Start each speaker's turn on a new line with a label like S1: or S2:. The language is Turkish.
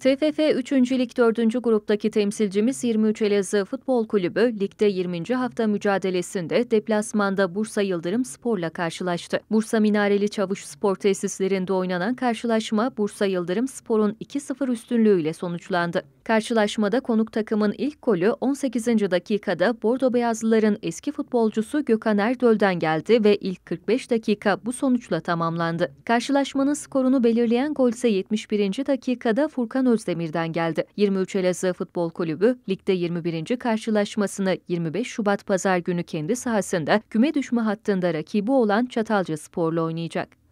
S1: TFF 3. Lig 4. gruptaki temsilcimiz 23 Elazığ Futbol Kulübü, ligde 20. hafta mücadelesinde deplasmanda Bursa Yıldırım Spor'la karşılaştı. Bursa Minareli Çavuş Spor Tesislerinde oynanan karşılaşma Bursa Yıldırım Spor'un 2-0 üstünlüğüyle sonuçlandı. Karşılaşmada konuk takımın ilk golü 18. dakikada Bordo Beyazlıların eski futbolcusu Gökhan Erdöl'den geldi ve ilk 45 dakika bu sonuçla tamamlandı. Karşılaşmanın skorunu belirleyen gol ise 71. dakikada Furkan Volkan Özdemir'den geldi. 23 Elazığ Futbol Kulübü ligde 21. karşılaşmasını 25 Şubat Pazar günü kendi sahasında küme düşme hattında rakibi olan Çatalca Spor'la oynayacak.